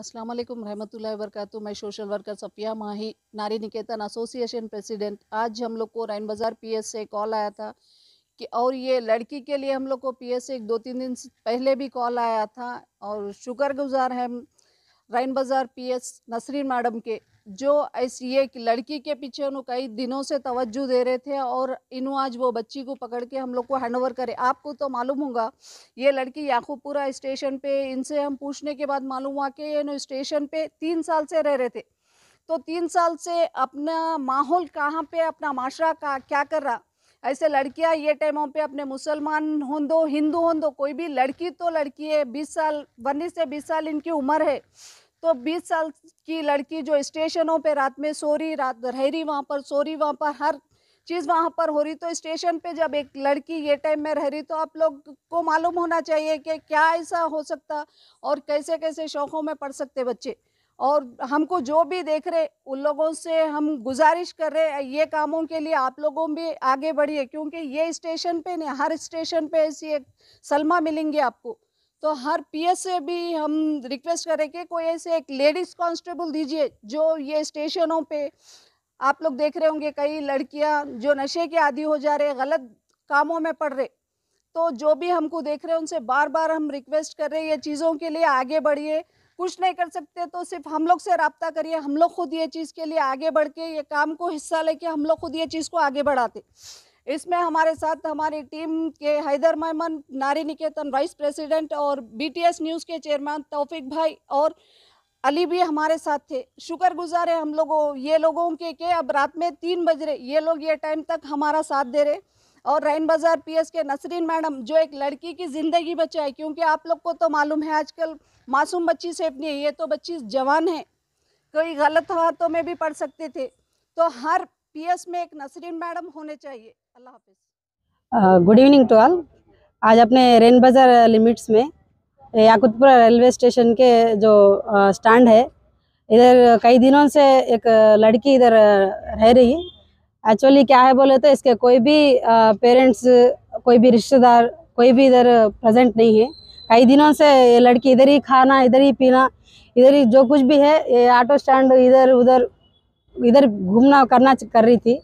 अस्सलाम वालेकुम रहमतुल्लाहि मैं सोशल वर्कर सफ़िया माही नारी निकेतन एसोसिएशन प्रेसिडेंट आज हम लोग को राइन बाज़ार पीएस से कॉल आया था कि और ये लड़की के लिए हम लोग को पीएस से एक दो तीन दिन पहले भी कॉल आया था और शुक्र गुज़ार हैं राइन बाज़ार पीएस नसरीन मैडम के जो इस ये लड़की के पीछे उन्होंने कई दिनों से तवज्जो दे रहे थे और इन्हों आज वो बच्ची को पकड़ के हम लोग को हैंड ओवर करे आपको तो मालूम होगा ये लड़की याकूबपुरा स्टेशन पे इनसे हम पूछने के बाद मालूम हुआ कि ये स्टेशन पे तीन साल से रह रहे थे तो तीन साल से अपना माहौल कहाँ पे अपना माशरा का क्या कर रहा ऐसे लड़कियां ये टाइमों पे अपने मुसलमान हों दो हिंदू हों दो कोई भी लड़की तो लड़की है बीस साल उन्नीस से बीस साल इनकी उम्र है तो 20 साल की लड़की जो स्टेशनों पे रात में सो रही रात रह रही वहाँ पर सो रही वहाँ पर हर चीज़ वहाँ पर हो रही तो स्टेशन पे जब एक लड़की ये टाइम में रह रही तो आप लोग को मालूम होना चाहिए कि क्या ऐसा हो सकता और कैसे कैसे शौक़ों में पड़ सकते बच्चे और हमको जो भी देख रहे उन लोगों से हम गुजारिश कर रहे हैं ये कामों के लिए आप लोगों भी आगे बढ़िए क्योंकि ये स्टेशन पे नहीं हर स्टेशन पे ऐसी एक सलमा मिलेंगी आपको तो हर पीएस से भी हम रिक्वेस्ट करें कि कोई ऐसे एक लेडीज़ कांस्टेबल दीजिए जो ये स्टेशनों पे आप लोग देख रहे होंगे कई लड़कियाँ जो नशे के आदि हो जा रहे गलत कामों में पड़ रहे तो जो भी हमको देख रहे हैं उनसे बार बार हम रिक्वेस्ट कर रहे हैं ये चीज़ों के लिए आगे बढ़िए कुछ नहीं कर सकते तो सिर्फ हम लोग से रबता करिए हम लोग खुद ये चीज़ के लिए आगे बढ़ के ये काम को हिस्सा लेके हम लोग खुद ये चीज़ को आगे बढ़ाते इसमें हमारे साथ हमारी टीम के हैदर मैमन नारी निकेतन वाइस प्रेसिडेंट और बीटीएस न्यूज़ के चेयरमैन तौफिक भाई और अली भी हमारे साथ थे शुक्र गुजार है हम लोगों ये लोगों के के अब रात में तीन बज रहे ये लोग ये टाइम तक हमारा साथ दे रहे और रैन बाज़ार पीएस के नसरीन मैडम जो एक लड़की की ज़िंदगी बचाए क्योंकि आप लोग को तो मालूम है आजकल मासूम बच्ची सेफ नहीं है ये तो बच्ची जवान है कोई गलत हाथों तो में भी पढ़ सकते थे तो हर पीएस में एक नसरीन मैडम होने चाहिए अल्लाह हाफिज गुड इवनिंग टू ऑल आज अपने रेन बाज़ार लिमिट्स में याकूतपुरा रेलवे स्टेशन के जो स्टैंड है इधर कई दिनों से एक लड़की इधर रह रही है एक्चुअली क्या है बोले तो इसके कोई भी पेरेंट्स कोई भी रिश्तेदार कोई भी इधर प्रेजेंट नहीं है कई दिनों से ये लड़की इधर ही खाना इधर ही पीना इधर ही जो कुछ भी है ये ऑटो स्टैंड इधर उधर इधर घूमना करना कर रही थी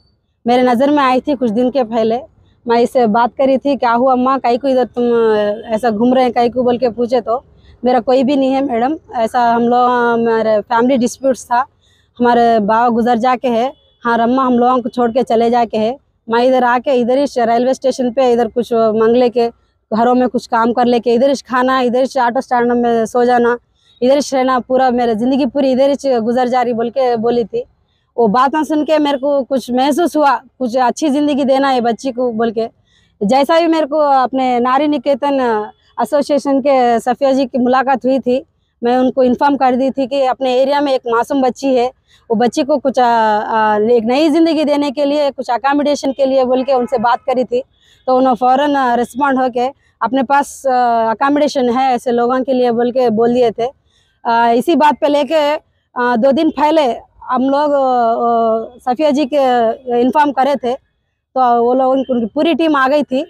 मेरे नज़र में आई थी कुछ दिन के पहले मैं इससे बात करी थी क्या हुआ अम्मा कहीं को इधर तुम ऐसा घूम रहे हैं कहीं को बोल के पूछे तो मेरा कोई भी नहीं है मैडम ऐसा हम लोग हमारे फैमिली डिस्प्यूट्स था हमारे बाबा गुजर जाके है हाँ रम्मा हम लोगों को छोड़ के चले जाके है मैं इधर आके इधर ही रेलवे स्टेशन पे इधर कुछ मांग के घरों में कुछ काम कर लेके इधर ही खाना इधर ही ऑटो स्टैंड में सो जाना इधर ही रहना पूरा मेरा ज़िंदगी पूरी इधर ही गुजर जा रही बोल के बोली थी वो ना सुन के मेरे को कुछ महसूस हुआ कुछ अच्छी ज़िंदगी देना है बच्ची को बोल के जैसा भी मेरे को अपने नारी निकेतन एसोसिएशन के सफिया जी की मुलाकात हुई थी मैं उनको इन्फॉर्म कर दी थी कि अपने एरिया में एक मासूम बच्ची है वो बच्ची को कुछ आ, आ, एक नई ज़िंदगी देने के लिए कुछ अकामिडेशन के लिए बोल के उनसे बात करी थी तो उन्होंने फ़ौरन रिस्पॉन्ड होके अपने पास अकामिडेशन है ऐसे लोगों के लिए बोल के बोल दिए थे आ, इसी बात पे लेके दो दिन पहले हम लोग सफ़िया जी के इन्फॉर्म करे थे तो वो लोग उनकी पूरी टीम आ गई थी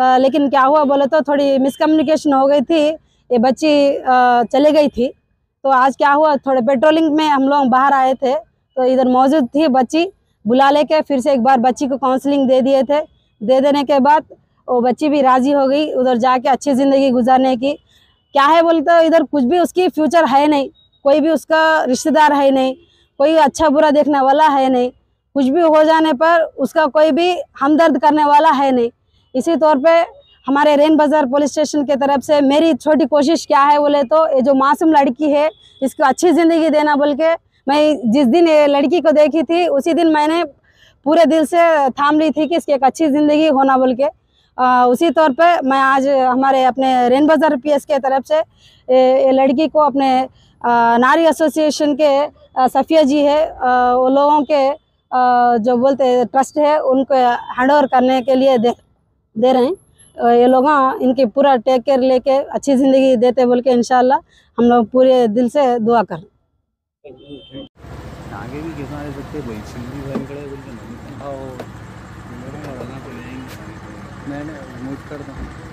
आ, लेकिन क्या हुआ बोले तो थोड़ी मिसकम्युनिकेशन हो गई थी ये बच्ची चले गई थी तो आज क्या हुआ थोड़े पेट्रोलिंग में हम लोग बाहर आए थे तो इधर मौजूद थी बच्ची बुला लेके फिर से एक बार बच्ची को काउंसलिंग दे दिए थे दे देने के बाद वो बच्ची भी राजी हो गई उधर जाके अच्छी ज़िंदगी गुजारने की क्या है बोलते इधर कुछ भी उसकी फ्यूचर है नहीं कोई भी उसका रिश्तेदार है नहीं कोई अच्छा बुरा देखने वाला है नहीं कुछ भी हो जाने पर उसका कोई भी हमदर्द करने वाला है नहीं इसी तौर पर हमारे रेन बाजार पुलिस स्टेशन के तरफ से मेरी छोटी कोशिश क्या है बोले तो ये जो मासूम लड़की है इसको अच्छी ज़िंदगी देना बोल के मैं जिस दिन ये लड़की को देखी थी उसी दिन मैंने पूरे दिल से थाम ली थी कि इसकी एक अच्छी ज़िंदगी होना बोल के आ, उसी तौर पे मैं आज हमारे अपने रेन बाजार पी के तरफ से ये लड़की को अपने आ, नारी एसोसिएशन के आ, सफिया जी है वो लोगों के आ, जो बोलते ट्रस्ट है उनको हैंड ओवर करने के लिए दे, दे रहे हैं ये लोग हाँ, इनकी पूरा टेक केयर लेके अच्छी ज़िंदगी देते बोल के इन हम लोग पूरे दिल से दुआ कर आगे भी किसान सकते मैंने कर